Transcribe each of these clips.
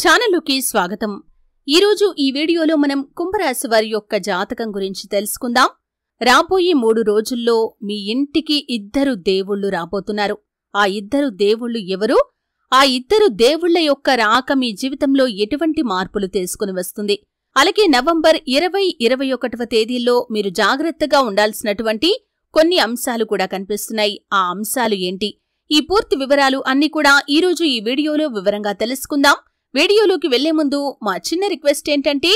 ఛానల్లోకి స్వాగతం ఈరోజు ఈ వీడియోలో మనం కుంభరాశి వారి యొక్క జాతకం గురించి తెలుసుకుందాం రాబోయే మూడు రోజుల్లో మీ ఇంటికి ఇద్దరు దేవుళ్ళు రాబోతున్నారు ఆ ఇద్దరు దేవుళ్ళు ఎవరు ఆ ఇద్దరు దేవుళ్ల యొక్క రాక మీ జీవితంలో ఎటువంటి మార్పులు తీసుకుని వస్తుంది అలాగే నవంబర్ ఇరవై ఇరవై ఒకటవ తేదీల్లో మీరు జాగ్రత్తగా ఉండాల్సినటువంటి కొన్ని అంశాలు కూడా కనిపిస్తున్నాయి ఆ అంశాలు ఏంటి ఈ పూర్తి వివరాలు అన్ని కూడా ఈరోజు ఈ వీడియోలో వివరంగా తెలుసుకుందాం వీడియోలోకి వెళ్లే ముందు మా చిన్న రిక్వెస్ట్ ఏంటంటే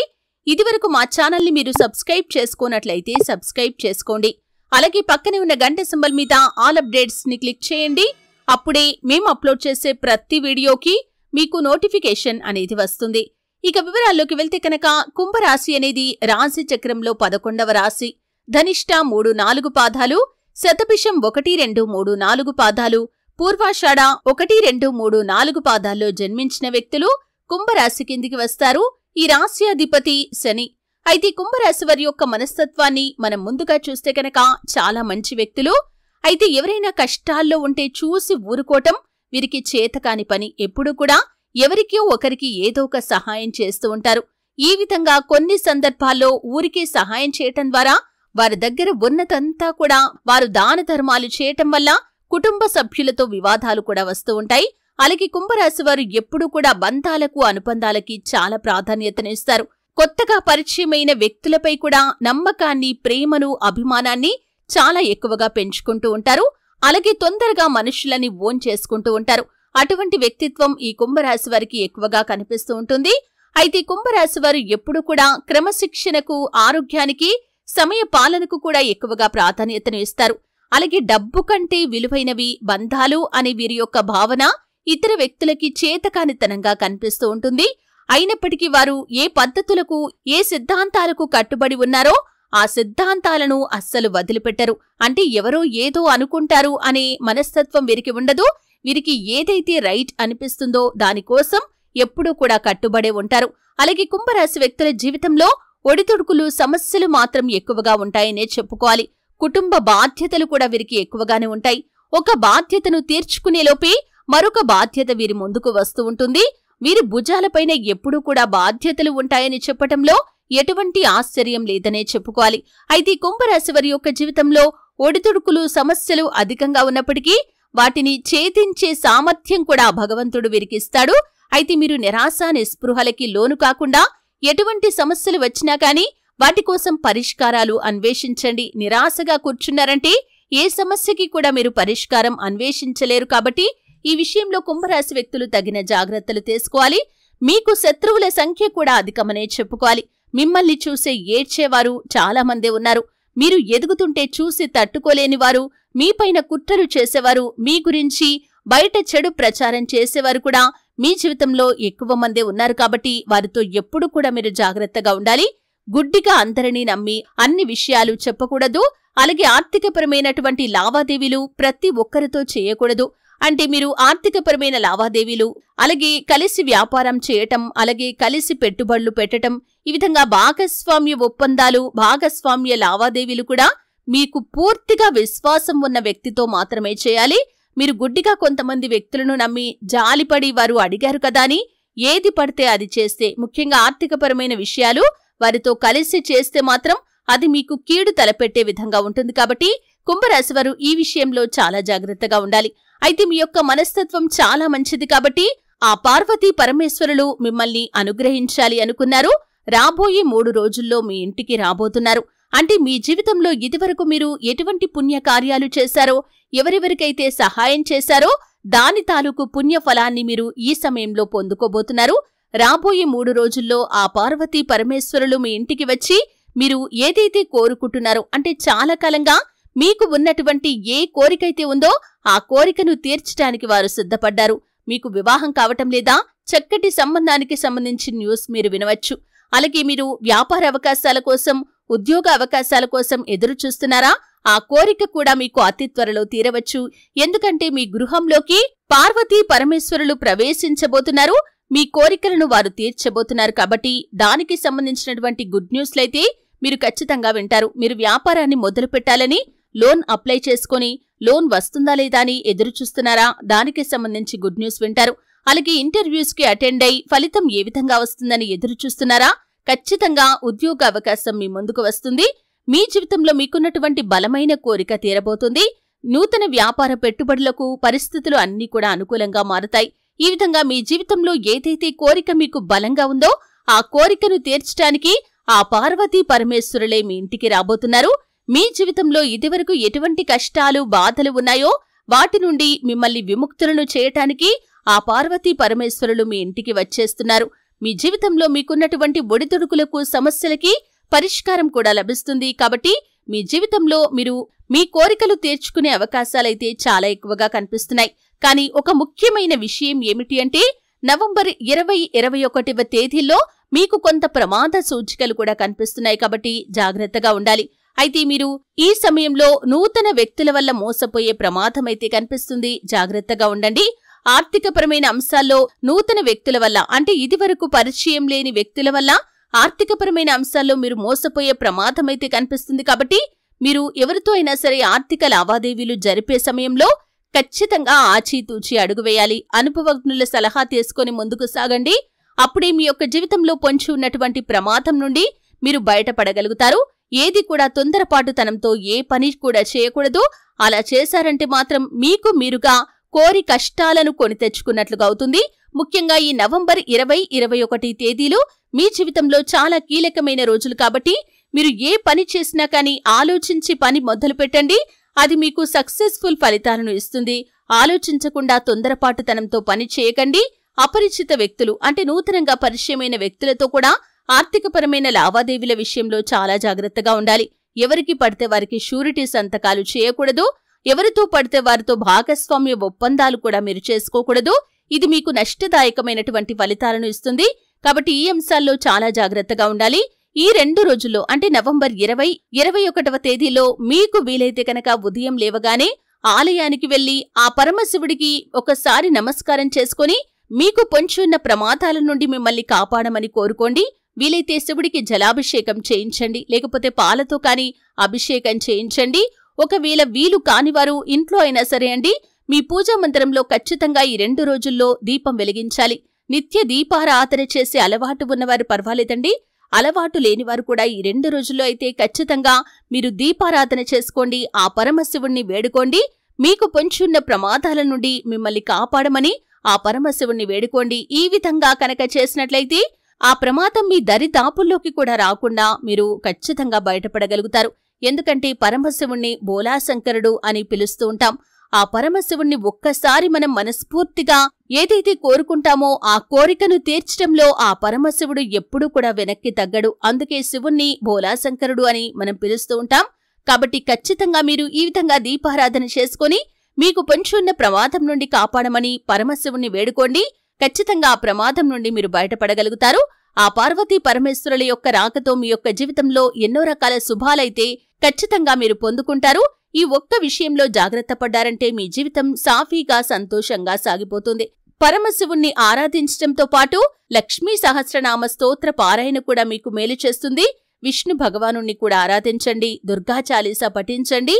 ఇదివరకు మా ఛానల్ని మీరు సబ్స్క్రైబ్ చేసుకోనట్లయితే సబ్స్క్రైబ్ చేసుకోండి అలాగే పక్కనే ఉన్న గంట సింబల్ మీద ఆల్ అప్డేట్స్ని క్లిక్ చేయండి అప్పుడే మేము అప్లోడ్ చేసే ప్రతి వీడియోకి మీకు నోటిఫికేషన్ అనేది వస్తుంది ఇక వివరాల్లోకి వెళ్తే కనుక కుంభరాశి అనేది రాశి చక్రంలో పదకొండవ రాశి ధనిష్ట మూడు నాలుగు పాదాలు శతభిషం ఒకటి రెండు మూడు నాలుగు పాదాలు పూర్వాషాఢ ఒకటి రెండు మూడు నాలుగు పాదాల్లో జన్మించిన వ్యక్తులు కుంభరాశి కిందికి వస్తారు ఈ రాశి అధిపతి శని అయితే కుంభరాశి వారి యొక్క మనస్తత్వాన్ని మనం ముందుగా చూస్తే కనుక చాలా మంచి వ్యక్తులు అయితే ఎవరైనా కష్టాల్లో ఉంటే చూసి ఊరుకోవటం వీరికి చేతకాని పని ఎప్పుడూ కూడా ఎవరికో ఒకరికి ఏదో ఒక సహాయం చేస్తూ ఉంటారు ఈ విధంగా కొన్ని సందర్భాల్లో ఊరికి సహాయం చేయటం ద్వారా వారి దగ్గర ఉన్నతంతా కూడా వారు దాన ధర్మాలు చేయటం వల్ల కుటుంబ సభ్యులతో వివాదాలు కూడా వస్తూ ఉంటాయి అలాగే కుంభరాశి వారు ఎప్పుడూ కూడా బంధాలకు అనుబంధాలకి చాలా ప్రాధాన్యతనిస్తారు కొత్తగా పరిచయమైన వ్యక్తులపై కూడా నమ్మకాన్ని ప్రేమను అభిమానాన్ని చాలా ఎక్కువగా పెంచుకుంటూ ఉంటారు అలాగే తొందరగా మనుషులని ఓన్ చేసుకుంటూ ఉంటారు అటువంటి వ్యక్తిత్వం ఈ కుంభరాశి వారికి ఎక్కువగా కనిపిస్తూ ఉంటుంది అయితే కుంభరాశి వారు ఎప్పుడు కూడా క్రమశిక్షణకు ఆరోగ్యానికి సమయ పాలనకు కూడా ఎక్కువగా ప్రాధాన్యతను ఇస్తారు అలాగే డబ్బు కంటే విలువైనవి బంధాలు అనే వీరి యొక్క భావన ఇతర వ్యక్తులకి చేతకానితనంగా కనిపిస్తూ ఉంటుంది అయినప్పటికీ వారు ఏ పద్ధతులకు ఏ సిద్ధాంతాలకు కట్టుబడి ఉన్నారో ఆ సిద్ధాంతాలను అస్సలు వదిలిపెట్టరు అంటే ఎవరో ఏదో అనుకుంటారు అనే మనస్తత్వం వీరికి ఉండదు వీరికి ఏదైతే రైట్ అనిపిస్తుందో దానికోసం ఎప్పుడూ కూడా కట్టుబడే ఉంటారు అలాగే కుంభరాశి వ్యక్తుల జీవితంలో ఒడితుడుకులు సమస్యలు మాత్రం ఎక్కువగా ఉంటాయనే చెప్పుకోవాలి కుటుంబ బాధ్యతలు కూడా వీరికి ఎక్కువగానే ఉంటాయి ఒక బాధ్యతను తీర్చుకునేలోపే మరొక బాధ్యత వీరి ముందుకు వస్తూ ఉంటుంది వీరి భుజాలపైన ఎప్పుడూ కూడా బాధ్యతలు ఉంటాయని చెప్పటంలో ఎటువంటి ఆశ్చర్యం లేదనే చెప్పుకోవాలి అయితే కుంభరాశి వారి యొక్క జీవితంలో ఒడిదుడుకులు సమస్యలు అధికంగా ఉన్నప్పటికీ వాటిని ఛేదించే సామర్థ్యం కూడా భగవంతుడు వీరికిస్తాడు అయితే మీరు నిరాశ నిస్పృహలకి లోను కాకుండా ఎటువంటి సమస్యలు వచ్చినా కానీ వాటి కోసం పరిష్కారాలు అన్వేషించండి నిరాశగా కూర్చున్నారంటే ఏ సమస్యకి కూడా మీరు పరిష్కారం అన్వేషించలేరు కాబట్టి ఈ విషయంలో కుంభరాశి వ్యక్తులు తగిన జాగ్రత్తలు తీసుకోవాలి మీకు శత్రువుల సంఖ్య కూడా అధికమనే చెప్పుకోవాలి మిమ్మల్ని చూసే ఏడ్చేవారు చాలామందే ఉన్నారు మీరు ఎదుగుతుంటే చూసి తట్టుకోలేని వారు మీపైన కుట్రలు చేసేవారు మీ గురించి బయట చెడు ప్రచారం చేసేవారు కూడా మీ జీవితంలో ఎక్కువ మందే ఉన్నారు కాబట్టి వారితో ఎప్పుడు కూడా మీరు జాగ్రత్తగా ఉండాలి గుడ్డిగా అందరినీ నమ్మి అన్ని విషయాలు చెప్పకూడదు అలాగే ఆర్థికపరమైనటువంటి లావాదేవీలు ప్రతి ఒక్కరితో చేయకూడదు అంటే మీరు ఆర్థికపరమైన లావాదేవీలు అలాగే కలిసి వ్యాపారం చేయటం అలాగే కలిసి పెట్టుబడులు పెట్టటం ఈ విధంగా భాగస్వామ్య ఒప్పందాలు భాగస్వామ్య లావాదేవీలు కూడా మీకు పూర్తిగా విశ్వాసం ఉన్న వ్యక్తితో మాత్రమే చేయాలి మీరు గుడ్డిగా కొంతమంది వ్యక్తులను నమ్మి జాలిపడి వారు అడిగారు కదా అని ఏది పడితే అది చేస్తే ముఖ్యంగా ఆర్థికపరమైన విషయాలు వారితో కలిసి చేస్తే మాత్రం అది మీకు కీడు తలపెట్టే విధంగా ఉంటుంది కాబట్టి వారు ఈ విషయంలో చాలా జాగ్రత్తగా ఉండాలి అయితే మీ యొక్క మనస్తత్వం చాలా మంచిది కాబట్టి ఆ పార్వతీ పరమేశ్వరులు మిమ్మల్ని అనుగ్రహించాలి అనుకున్నారు రాబోయే మూడు రోజుల్లో మీ ఇంటికి రాబోతున్నారు అంటే మీ జీవితంలో ఇదివరకు మీరు ఎటువంటి పుణ్య కార్యాలు చేశారో ఎవరెవరికైతే సహాయం చేశారో దాని తాలూకు పుణ్య ఫలాన్ని మీరు ఈ సమయంలో పొందుకోబోతున్నారు రాబోయే మూడు రోజుల్లో ఆ పార్వతీ పరమేశ్వరులు మీ ఇంటికి వచ్చి మీరు ఏదైతే కోరుకుంటున్నారో అంటే చాలా కాలంగా మీకు ఉన్నటువంటి ఏ కోరికైతే ఉందో ఆ కోరికను తీర్చడానికి వారు సిద్ధపడ్డారు మీకు వివాహం కావటం లేదా చక్కటి సంబంధానికి సంబంధించి న్యూస్ మీరు వినవచ్చు అలాగే మీరు వ్యాపార అవకాశాల కోసం ఉద్యోగ అవకాశాల కోసం ఎదురు చూస్తున్నారా ఆ కోరిక కూడా మీకు అతి త్వరలో తీరవచ్చు ఎందుకంటే మీ గృహంలోకి పార్వతీ పరమేశ్వరులు ప్రవేశించబోతున్నారు మీ కోరికలను వారు తీర్చబోతున్నారు కాబట్టి దానికి సంబంధించినటువంటి గుడ్ న్యూస్లైతే మీరు ఖచ్చితంగా వింటారు మీరు వ్యాపారాన్ని మొదలు పెట్టాలని లోన్ అప్లై చేసుకుని లోన్ వస్తుందా లేదా అని ఎదురు చూస్తున్నారా దానికి సంబంధించి గుడ్ న్యూస్ వింటారు అలాగే ఇంటర్వ్యూస్కి అటెండ్ అయి ఫలితం ఏ విధంగా వస్తుందని ఎదురు చూస్తున్నారా ఖచ్చితంగా ఉద్యోగ అవకాశం మీ ముందుకు వస్తుంది మీ జీవితంలో మీకున్నటువంటి బలమైన కోరిక తీరబోతుంది నూతన వ్యాపార పెట్టుబడులకు పరిస్థితులు అన్నీ కూడా అనుకూలంగా మారుతాయి ఈ విధంగా మీ జీవితంలో ఏదైతే కోరిక మీకు బలంగా ఉందో ఆ కోరికను తీర్చడానికి ఆ పార్వతీ పరమేశ్వరులే మీ ఇంటికి రాబోతున్నారు మీ జీవితంలో ఇదివరకు ఎటువంటి కష్టాలు బాధలు ఉన్నాయో వాటి నుండి మిమ్మల్ని విముక్తులను చేయటానికి ఆ పార్వతీ పరమేశ్వరులు మీ ఇంటికి వచ్చేస్తున్నారు మీ జీవితంలో మీకున్నటువంటి ఒడిదొడుకులకు సమస్యలకి పరిష్కారం కూడా లభిస్తుంది కాబట్టి మీ జీవితంలో మీరు మీ కోరికలు తీర్చుకునే అవకాశాలైతే చాలా ఎక్కువగా కనిపిస్తున్నాయి కానీ ఒక ముఖ్యమైన విషయం ఏమిటి అంటే నవంబర్ ఇరవై ఇరవై ఒకటివ తేదీల్లో మీకు కొంత ప్రమాద సూచికలు కూడా కనిపిస్తున్నాయి కాబట్టి జాగ్రత్తగా ఉండాలి అయితే మీరు ఈ సమయంలో నూతన వ్యక్తుల వల్ల మోసపోయే ప్రమాదం అయితే కనిపిస్తుంది జాగ్రత్తగా ఉండండి ఆర్థికపరమైన అంశాల్లో నూతన వ్యక్తుల వల్ల అంటే ఇదివరకు పరిచయం లేని వ్యక్తుల వల్ల ఆర్థికపరమైన అంశాల్లో మీరు మోసపోయే ప్రమాదం అయితే కనిపిస్తుంది కాబట్టి మీరు ఎవరితో అయినా సరే ఆర్థిక లావాదేవీలు జరిపే సమయంలో ఖచ్చితంగా ఆచితూచి అడుగువేయాలి అనుభవజ్ఞుల సలహా తీసుకొని ముందుకు సాగండి అప్పుడే మీ యొక్క జీవితంలో పొంచి ఉన్నటువంటి ప్రమాదం నుండి మీరు బయటపడగలుగుతారు ఏది కూడా తొందరపాటుతనంతో ఏ పని కూడా చేయకూడదు అలా చేశారంటే మాత్రం మీకు మీరుగా కోరి కష్టాలను కొని తెచ్చుకున్నట్లుగా అవుతుంది ముఖ్యంగా ఈ నవంబర్ ఇరవై ఇరవై ఒకటి తేదీలు మీ జీవితంలో చాలా కీలకమైన రోజులు కాబట్టి మీరు ఏ పని చేసినా కానీ ఆలోచించి పని మొదలు పెట్టండి అది మీకు సక్సెస్ఫుల్ ఫలితాలను ఇస్తుంది ఆలోచించకుండా తొందరపాటుతనంతో పని చేయకండి అపరిచిత వ్యక్తులు అంటే నూతనంగా పరిచయమైన వ్యక్తులతో కూడా ఆర్థికపరమైన లావాదేవీల విషయంలో చాలా జాగ్రత్తగా ఉండాలి ఎవరికి పడితే వారికి షూరిటీ సంతకాలు చేయకూడదు ఎవరితో పడితే వారితో భాగస్వామ్య ఒప్పందాలు కూడా మీరు చేసుకోకూడదు ఇది మీకు నష్టదాయకమైనటువంటి ఫలితాలను ఇస్తుంది కాబట్టి ఈ అంశాల్లో చాలా జాగ్రత్తగా ఉండాలి ఈ రెండు రోజుల్లో అంటే నవంబర్ ఇరవై ఇరవై ఒకటవ తేదీలో మీకు వీలైతే కనుక ఉదయం లేవగానే ఆలయానికి వెళ్లి ఆ పరమశివుడికి ఒకసారి నమస్కారం చేసుకుని మీకు పొంచున్న ప్రమాదాల నుండి మిమ్మల్ని కాపాడమని కోరుకోండి వీలైతే శివుడికి జలాభిషేకం చేయించండి లేకపోతే పాలతో కాని అభిషేకం చేయించండి ఒకవేళ వీలు కానివారు ఇంట్లో అయినా సరే అండి మీ పూజా మందిరంలో ఖచ్చితంగా ఈ రెండు రోజుల్లో దీపం వెలిగించాలి నిత్య దీపారాధన చేసే అలవాటు ఉన్నవారు పర్వాలేదండి అలవాటు లేనివారు కూడా ఈ రెండు రోజుల్లో అయితే ఖచ్చితంగా మీరు దీపారాధన చేసుకోండి ఆ పరమశివుణ్ణి వేడుకోండి మీకు పొంచున్న ప్రమాదాల నుండి మిమ్మల్ని కాపాడమని ఆ పరమశివుణ్ణి వేడుకోండి ఈ విధంగా కనుక చేసినట్లయితే ఆ ప్రమాదం మీ దరిదాపుల్లోకి కూడా రాకుండా మీరు ఖచ్చితంగా బయటపడగలుగుతారు ఎందుకంటే పరమశివుణ్ణి బోలాశంకరుడు అని పిలుస్తూ ఉంటాం ఆ పరమశివుణ్ణి ఒక్కసారి మనం మనస్ఫూర్తిగా ఏదైతే కోరుకుంటామో ఆ కోరికను తీర్చటంలో ఆ పరమశివుడు ఎప్పుడూ కూడా వెనక్కి తగ్గడు అందుకే శివుణ్ణి భోలాశంకరుడు అని మనం పిలుస్తూ ఉంటాం కాబట్టి ఖచ్చితంగా మీరు ఈ విధంగా దీపారాధన చేసుకుని మీకు పొంచి ఉన్న ప్రమాదం నుండి కాపాడమని పరమశివుణ్ణి వేడుకోండి ఖచ్చితంగా ఆ ప్రమాదం నుండి మీరు బయటపడగలుగుతారు ఆ పార్వతీ పరమేశ్వరుల యొక్క రాకతో మీ యొక్క జీవితంలో ఎన్నో రకాల శుభాలైతే ఖచ్చితంగా మీరు పొందుకుంటారు ఈ ఒక్క విషయంలో జాగ్రత్త పడ్డారంటే మీ జీవితం సాఫీగా సంతోషంగా సాగిపోతుంది పరమశివుణ్ణి ఆరాధించటంతో పాటు లక్ష్మీ సహస్రనామ స్తోత్ర పారాయణ కూడా మీకు మేలు చేస్తుంది విష్ణు భగవానుణ్ణి కూడా ఆరాధించండి దుర్గా చాలీసా పఠించండి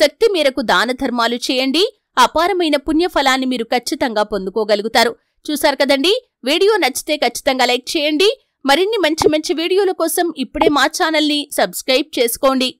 శక్తి మేరకు దాన ధర్మాలు చేయండి అపారమైన పుణ్యఫలాన్ని మీరు ఖచ్చితంగా పొందుకోగలుగుతారు చూశారు కదండి వీడియో నచ్చితే ఖచ్చితంగా లైక్ చేయండి మరిన్ని మంచి మంచి వీడియోల కోసం ఇప్పుడే మా ఛానల్ని సబ్స్క్రైబ్ చేసుకోండి